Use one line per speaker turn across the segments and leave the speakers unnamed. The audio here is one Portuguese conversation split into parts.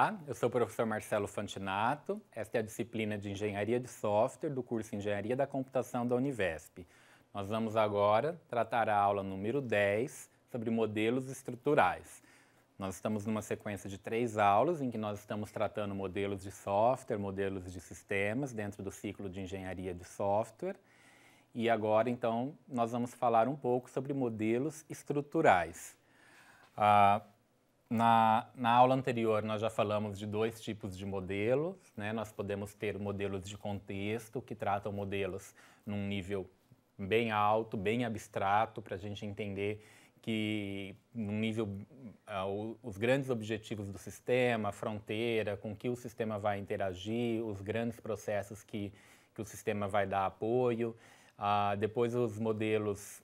Olá, eu sou o professor Marcelo Fantinato. Esta é a disciplina de Engenharia de Software do curso Engenharia da Computação da Univesp. Nós vamos agora tratar a aula número 10 sobre modelos estruturais. Nós estamos numa sequência de três aulas em que nós estamos tratando modelos de software, modelos de sistemas dentro do ciclo de engenharia de software. E agora, então, nós vamos falar um pouco sobre modelos estruturais. Ah, na, na aula anterior, nós já falamos de dois tipos de modelos. Né? Nós podemos ter modelos de contexto, que tratam modelos num nível bem alto, bem abstrato, para a gente entender que, no nível, uh, os grandes objetivos do sistema, a fronteira, com que o sistema vai interagir, os grandes processos que, que o sistema vai dar apoio. Uh, depois, os modelos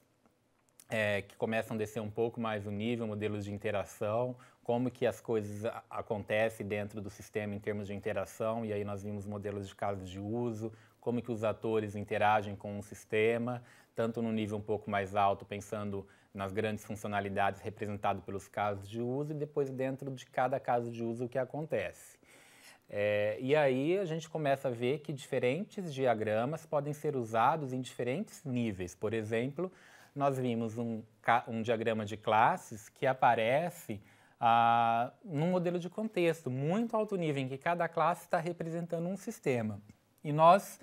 é, que começam a descer um pouco mais o nível, modelos de interação, como que as coisas acontecem dentro do sistema em termos de interação, e aí nós vimos modelos de casos de uso, como que os atores interagem com o sistema, tanto no nível um pouco mais alto, pensando nas grandes funcionalidades representado pelos casos de uso, e depois dentro de cada caso de uso o que acontece. É, e aí a gente começa a ver que diferentes diagramas podem ser usados em diferentes níveis. Por exemplo, nós vimos um, um diagrama de classes que aparece ah, num modelo de contexto muito alto nível, em que cada classe está representando um sistema. E nós,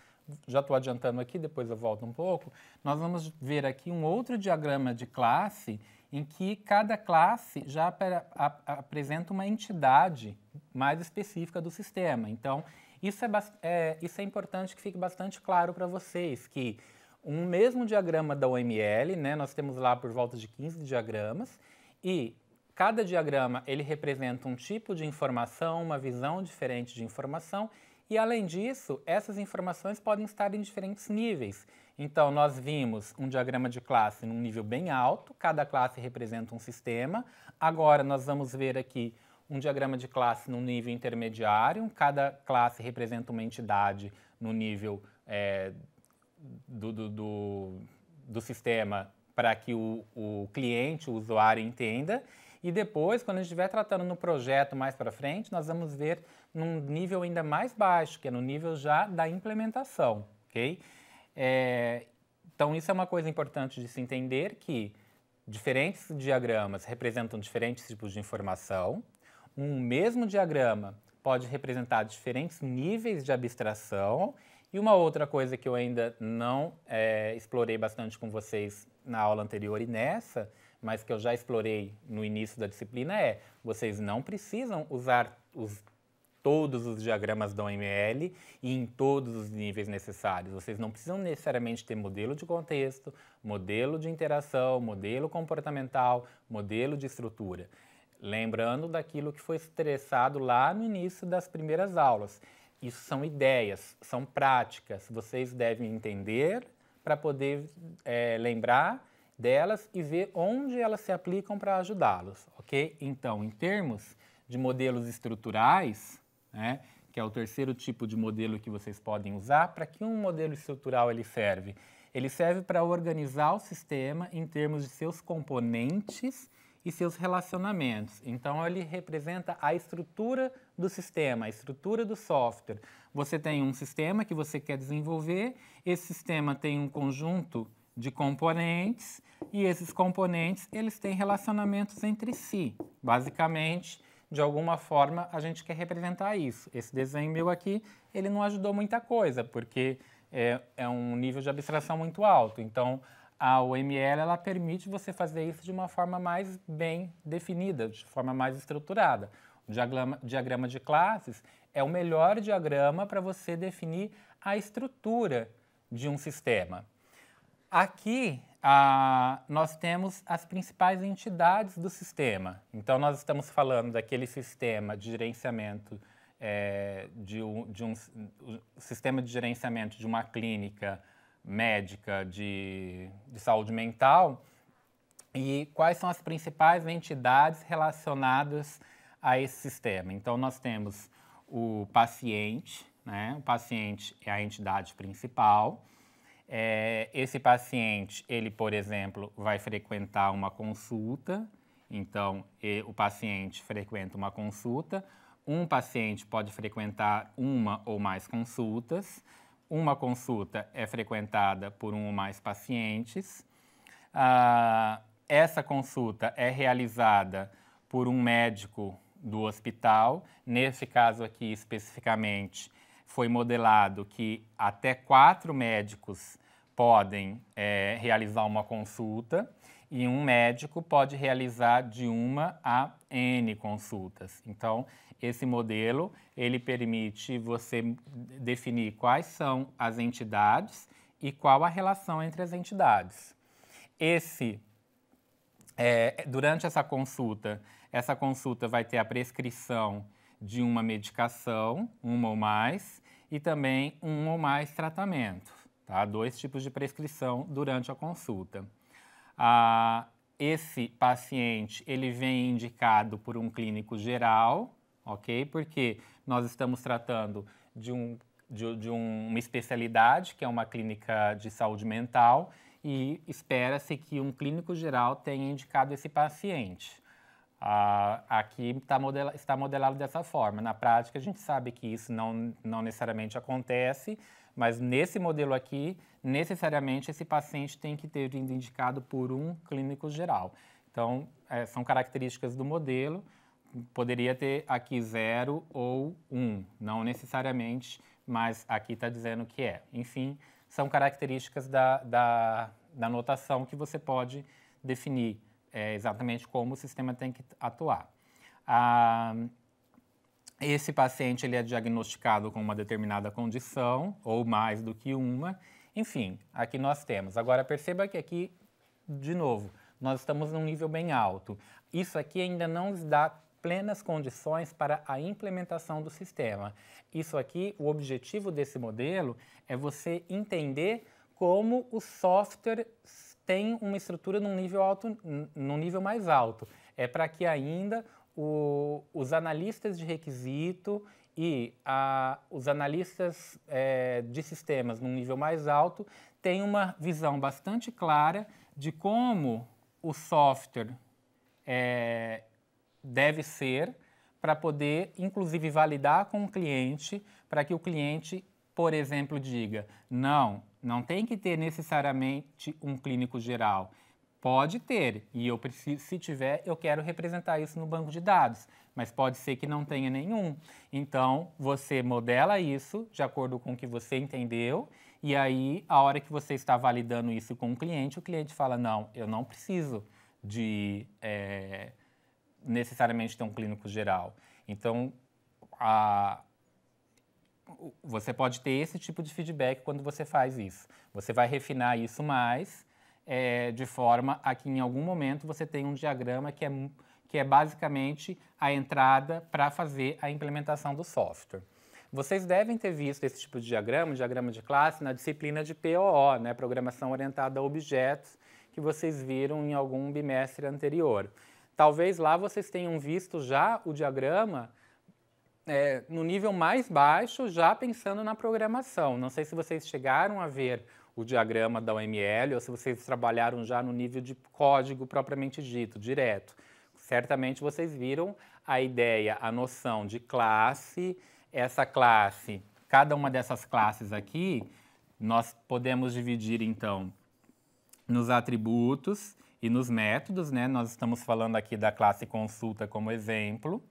já estou adiantando aqui, depois eu volto um pouco, nós vamos ver aqui um outro diagrama de classe em que cada classe já ap ap apresenta uma entidade mais específica do sistema. Então, isso é, é isso é importante que fique bastante claro para vocês, que um mesmo diagrama da OML, né, nós temos lá por volta de 15 diagramas, e Cada diagrama ele representa um tipo de informação, uma visão diferente de informação e além disso, essas informações podem estar em diferentes níveis. Então, nós vimos um diagrama de classe num nível bem alto, cada classe representa um sistema. Agora, nós vamos ver aqui um diagrama de classe num nível intermediário, cada classe representa uma entidade no nível é, do, do, do, do, sistema para que o, o cliente, o usuário, entenda. E depois, quando a gente estiver tratando no projeto mais para frente, nós vamos ver num nível ainda mais baixo, que é no nível já da implementação, ok? É, então, isso é uma coisa importante de se entender que diferentes diagramas representam diferentes tipos de informação. Um mesmo diagrama pode representar diferentes níveis de abstração. E uma outra coisa que eu ainda não é, explorei bastante com vocês na aula anterior e nessa mas que eu já explorei no início da disciplina é: vocês não precisam usar os, todos os diagramas da OML e em todos os níveis necessários. Vocês não precisam necessariamente ter modelo de contexto, modelo de interação, modelo comportamental, modelo de estrutura. Lembrando daquilo que foi estressado lá no início das primeiras aulas. Isso são ideias, são práticas. Vocês devem entender para poder é, lembrar delas e ver onde elas se aplicam para ajudá-los, ok? Então, em termos de modelos estruturais, né, que é o terceiro tipo de modelo que vocês podem usar, para que um modelo estrutural ele serve? Ele serve para organizar o sistema em termos de seus componentes e seus relacionamentos. Então, ele representa a estrutura do sistema, a estrutura do software. Você tem um sistema que você quer desenvolver, esse sistema tem um conjunto de componentes e esses componentes eles têm relacionamentos entre si. Basicamente, de alguma forma, a gente quer representar isso. Esse desenho meu aqui, ele não ajudou muita coisa, porque é, é um nível de abstração muito alto. Então, a OML ela permite você fazer isso de uma forma mais bem definida, de forma mais estruturada. O diagrama, diagrama de classes é o melhor diagrama para você definir a estrutura de um sistema. Aqui ah, nós temos as principais entidades do sistema. Então, nós estamos falando daquele sistema de gerenciamento é, de, um, de um, um, sistema de gerenciamento de uma clínica médica de, de, saúde mental e quais são as principais entidades relacionadas a esse sistema. Então, nós temos o paciente, né? o paciente é a entidade principal, é, esse paciente, ele, por exemplo, vai frequentar uma consulta, então e, o paciente frequenta uma consulta. Um paciente pode frequentar uma ou mais consultas. Uma consulta é frequentada por um ou mais pacientes. Ah, essa consulta é realizada por um médico do hospital, nesse caso aqui especificamente foi modelado que até quatro médicos podem é, realizar uma consulta e um médico pode realizar de uma a N consultas. Então, esse modelo, ele permite você definir quais são as entidades e qual a relação entre as entidades. Esse, é, durante essa consulta, essa consulta vai ter a prescrição de uma medicação, uma ou mais, e também um ou mais tratamentos, tá? dois tipos de prescrição durante a consulta. Ah, esse paciente ele vem indicado por um clínico geral, ok? Porque nós estamos tratando de, um, de, de uma especialidade, que é uma clínica de saúde mental, e espera-se que um clínico geral tenha indicado esse paciente aqui tá modela está modelado dessa forma. Na prática, a gente sabe que isso não, não necessariamente acontece, mas nesse modelo aqui, necessariamente esse paciente tem que ter sido indicado por um clínico geral. Então, é, são características do modelo. Poderia ter aqui zero ou um, não necessariamente, mas aqui está dizendo que é. Enfim, são características da, da, da notação que você pode definir é exatamente como o sistema tem que atuar. Ah, esse paciente ele é diagnosticado com uma determinada condição, ou mais do que uma. Enfim, aqui nós temos. Agora, perceba que aqui, de novo, nós estamos num nível bem alto. Isso aqui ainda não nos dá plenas condições para a implementação do sistema. Isso aqui, o objetivo desse modelo é você entender como o software tem uma estrutura num nível, alto, num nível mais alto. É para que ainda o, os analistas de requisito e a, os analistas é, de sistemas num nível mais alto tenham uma visão bastante clara de como o software é, deve ser para poder, inclusive, validar com o cliente, para que o cliente, por exemplo, diga: não, não tem que ter necessariamente um clínico geral. Pode ter, e eu preciso, se tiver, eu quero representar isso no banco de dados, mas pode ser que não tenha nenhum. Então, você modela isso de acordo com o que você entendeu, e aí, a hora que você está validando isso com o cliente, o cliente fala: não, eu não preciso de é, necessariamente ter um clínico geral. Então, a, você pode ter esse tipo de feedback quando você faz isso. Você vai refinar isso mais, é, de forma a que em algum momento você tenha um diagrama que é, que é basicamente a entrada para fazer a implementação do software. Vocês devem ter visto esse tipo de diagrama, diagrama de classe, na disciplina de POO, né, Programação Orientada a Objetos, que vocês viram em algum bimestre anterior. Talvez lá vocês tenham visto já o diagrama é, no nível mais baixo, já pensando na programação. Não sei se vocês chegaram a ver o diagrama da OML ou se vocês trabalharam já no nível de código propriamente dito, direto. Certamente vocês viram a ideia, a noção de classe, essa classe, cada uma dessas classes aqui, nós podemos dividir então nos atributos e nos métodos, né? Nós estamos falando aqui da classe consulta como exemplo.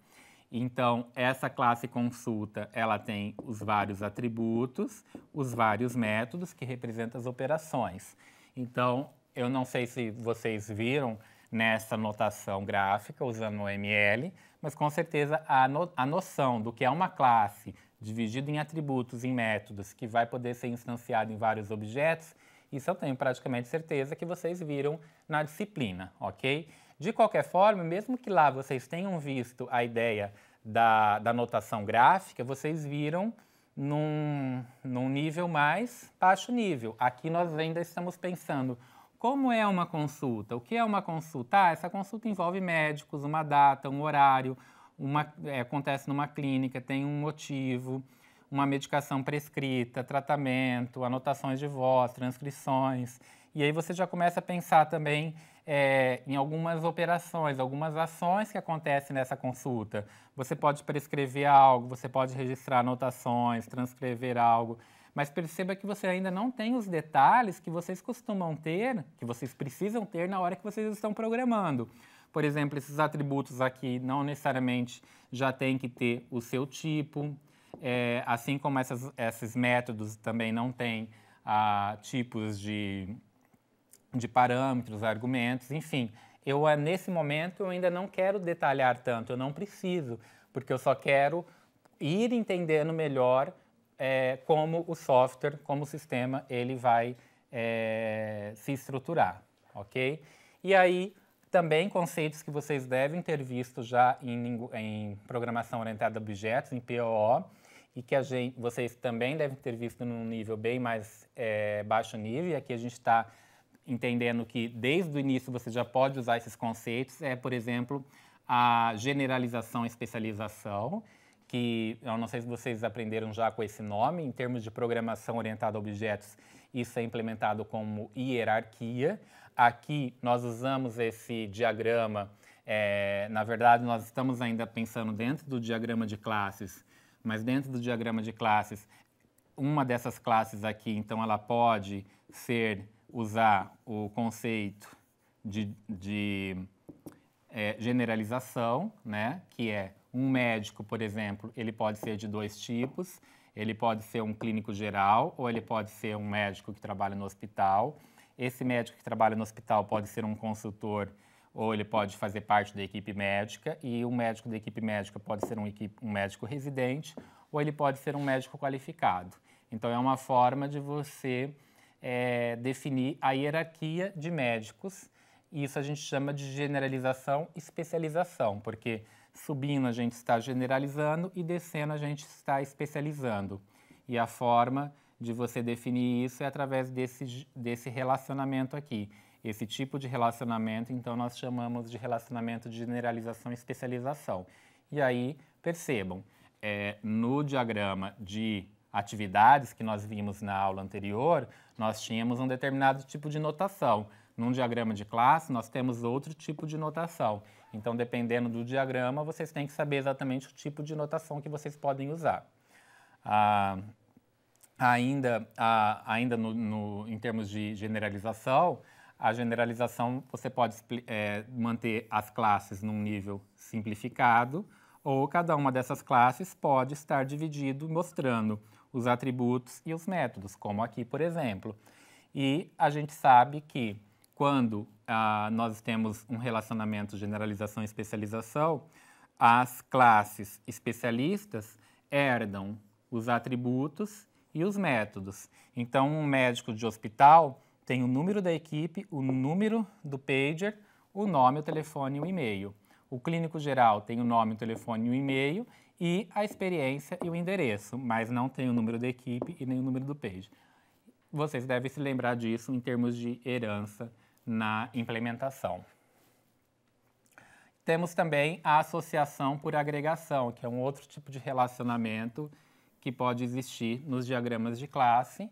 Então, essa classe consulta, ela tem os vários atributos, os vários métodos que representam as operações. Então, eu não sei se vocês viram nessa notação gráfica, usando o ML, mas com certeza a, no, a noção do que é uma classe dividida em atributos, em métodos, que vai poder ser instanciado em vários objetos, isso eu tenho praticamente certeza que vocês viram na disciplina, ok? De qualquer forma, mesmo que lá vocês tenham visto a ideia da, da notação gráfica, vocês viram num, num nível mais baixo nível. Aqui nós ainda estamos pensando como é uma consulta? O que é uma consulta? Ah, essa consulta envolve médicos, uma data, um horário, uma, é, acontece numa clínica, tem um motivo, uma medicação prescrita, tratamento, anotações de voz, transcrições. E aí você já começa a pensar também é, em algumas operações, algumas ações que acontecem nessa consulta. Você pode prescrever algo, você pode registrar anotações, transcrever algo, mas perceba que você ainda não tem os detalhes que vocês costumam ter, que vocês precisam ter na hora que vocês estão programando. Por exemplo, esses atributos aqui não necessariamente já tem que ter o seu tipo, é, assim como essas, esses métodos também não têm ah, tipos de de parâmetros, argumentos, enfim. Eu, eh, nesse momento, eu ainda não quero detalhar tanto, eu não preciso, porque eu só quero ir entendendo melhor é, como o software, como o sistema, ele vai é, se estruturar, ok? E aí, também conceitos que vocês devem ter visto já em, em programação orientada a objetos, em POO, e que gente, vocês também devem ter visto num nível bem mais é, baixo nível, e aqui a gente está entendendo que desde o início você já pode usar esses conceitos, é, por exemplo, a generalização e especialização, que eu não sei se vocês aprenderam já com esse nome, em termos de programação orientada a objetos, isso é implementado como hierarquia. Aqui nós usamos esse diagrama, é, na verdade nós estamos ainda pensando dentro do diagrama de classes, mas dentro do diagrama de classes, uma dessas classes aqui, então ela pode ser usar o conceito de, de é, generalização, né? que é um médico, por exemplo, ele pode ser de dois tipos. Ele pode ser um clínico geral ou ele pode ser um médico que trabalha no hospital. Esse médico que trabalha no hospital pode ser um consultor ou ele pode fazer parte da equipe médica e o um médico da equipe médica pode ser um, equipe, um médico residente ou ele pode ser um médico qualificado. Então é uma forma de você é, definir a hierarquia de médicos. E isso a gente chama de generalização especialização, porque subindo a gente está generalizando e descendo a gente está especializando. E a forma de você definir isso é através desse, desse relacionamento aqui. Esse tipo de relacionamento, então, nós chamamos de relacionamento de generalização e especialização. E aí, percebam, é, no diagrama de atividades que nós vimos na aula anterior, nós tínhamos um determinado tipo de notação. Num diagrama de classe, nós temos outro tipo de notação. Então, dependendo do diagrama, vocês têm que saber exatamente o tipo de notação que vocês podem usar. Ah, ainda ah, ainda no, no, em termos de generalização, a generalização você pode é, manter as classes num nível simplificado, ou cada uma dessas classes pode estar dividido mostrando os atributos e os métodos, como aqui, por exemplo. E a gente sabe que quando ah, nós temos um relacionamento generalização e especialização, as classes especialistas herdam os atributos e os métodos. Então, um médico de hospital tem o número da equipe, o número do pager, o nome, o telefone e o e-mail. O clínico geral tem o nome, o telefone e o e-mail, e a experiência e o endereço, mas não tem o número da equipe e nem o número do page. Vocês devem se lembrar disso em termos de herança na implementação. Temos também a associação por agregação, que é um outro tipo de relacionamento que pode existir nos diagramas de classe.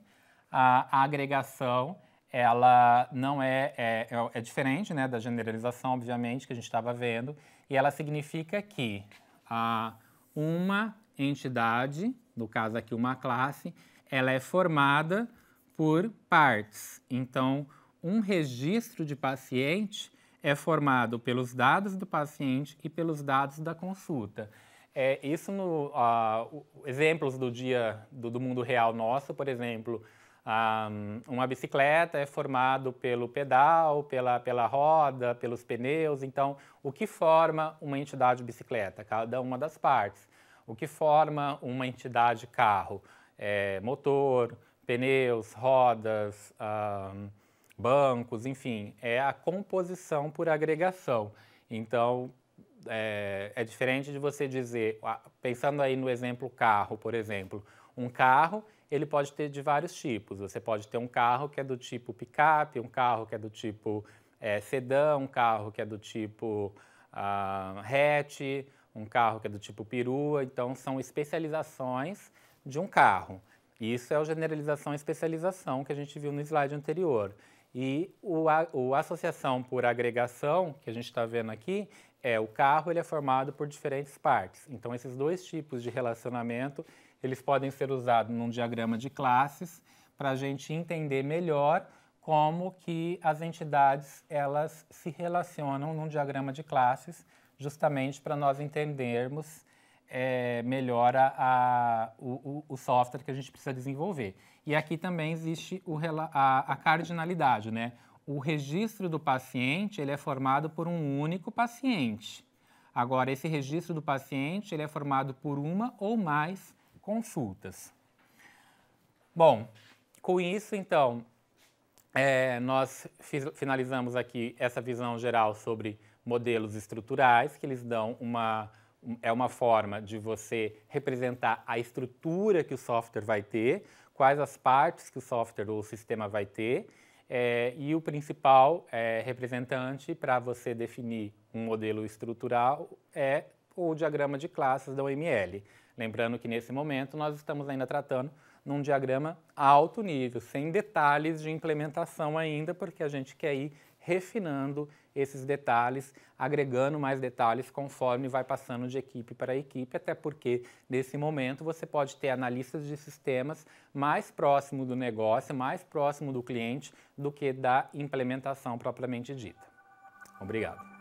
A, agregação, ela não é, é, é, é diferente né, da generalização, obviamente, que a gente estava vendo, e ela significa que a uma entidade, no caso aqui uma classe, ela é formada por partes. Então, um registro de paciente é formado pelos dados do paciente e pelos dados da consulta. É, isso no uh, exemplos do dia do, do mundo real nosso, por exemplo, ah, uma bicicleta é formado pelo pedal, pela, pela roda, pelos pneus. Então, o que forma uma entidade bicicleta? Cada uma das partes. O que forma uma entidade carro? É, motor, pneus, rodas, um, ah, bancos, enfim, é a composição por agregação. Então, é, é diferente de você dizer, pensando aí no exemplo carro, por exemplo, um carro ele pode ter de vários tipos. Você pode ter um carro que é do tipo picape, um carro que é do tipo é, sedã, um carro que é do tipo ah, hatch, um carro que é do tipo perua. Então, são especializações de um carro. Isso é a generalização e especialização que a gente viu no slide anterior. E o, a, o associação por agregação, que a gente está vendo aqui, é o carro ele é formado por diferentes partes. Então, esses dois tipos de relacionamento eles podem ser usados num diagrama de classes para a gente entender melhor como que as entidades elas se relacionam num diagrama de classes, justamente para nós entendermos é, melhor a, a o, o, software que a gente precisa desenvolver. E aqui também existe o, a, a cardinalidade, né? O registro do paciente ele é formado por um único paciente. Agora, esse registro do paciente ele é formado por uma ou mais consultas. Bom, com isso, então, é, nós finalizamos aqui essa visão geral sobre modelos estruturais, que eles dão uma. É uma forma de você representar a estrutura que o software vai ter, quais as partes que o software ou o sistema vai ter, é, e o principal é, representante para você definir um modelo estrutural é o diagrama de classes da OML. Lembrando que nesse momento nós estamos ainda tratando num diagrama alto nível, sem detalhes de implementação ainda, porque a gente quer ir refinando esses detalhes, agregando mais detalhes conforme vai passando de equipe para equipe, até porque nesse momento você pode ter analistas de sistemas mais próximo do negócio, mais próximo do cliente do que da implementação propriamente dita. Obrigado.